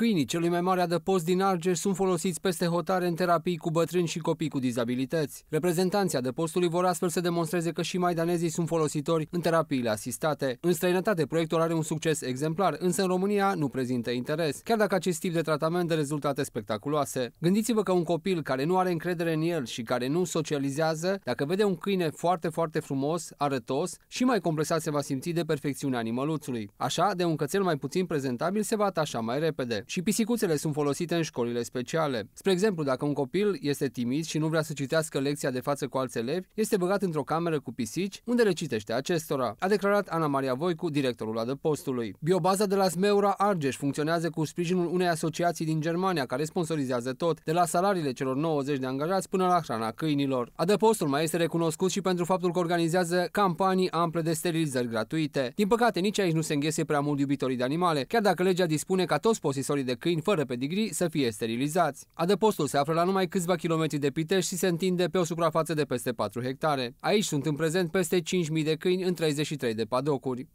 Câinii celui mai mare adăpost din Argeș sunt folosiți peste hotare în terapii cu bătrâni și copii cu dizabilități. Reprezentanții adăpostului vor astfel să demonstreze că și maidanezii sunt folositori în terapiile asistate. În străinătate, proiectul are un succes exemplar, însă în România nu prezintă interes, chiar dacă acest tip de tratament dă rezultate spectaculoase. Gândiți-vă că un copil care nu are încredere în el și care nu socializează, dacă vede un câine foarte, foarte frumos, arătos și mai complexat se va simți de perfecțiunea animăluțului. Așa, de un cățel mai puțin prezentabil se va atașa mai repede și pisicuțele sunt folosite în școlile speciale. Spre exemplu, dacă un copil este timid și nu vrea să citească lecția de față cu alți elevi, este băgat într-o cameră cu pisici, unde le citește acestora, a declarat Ana Maria Voicu, directorul adăpostului. Biobaza de la Smeura Argeș funcționează cu sprijinul unei asociații din Germania care sponsorizează tot, de la salariile celor 90 de angajați până la hrana câinilor. Adăpostul mai este recunoscut și pentru faptul că organizează campanii ample de sterilizări gratuite. Din păcate, nici aici nu se înghese prea mult iubitorii de animale, chiar dacă legea dispune ca toți posesori posesorii de câini fără pedigrii să fie sterilizați. Adăpostul se află la numai câțiva kilometri de Pitești și se întinde pe o suprafață de peste 4 hectare. Aici sunt în prezent peste 5.000 de câini în 33 de padocuri.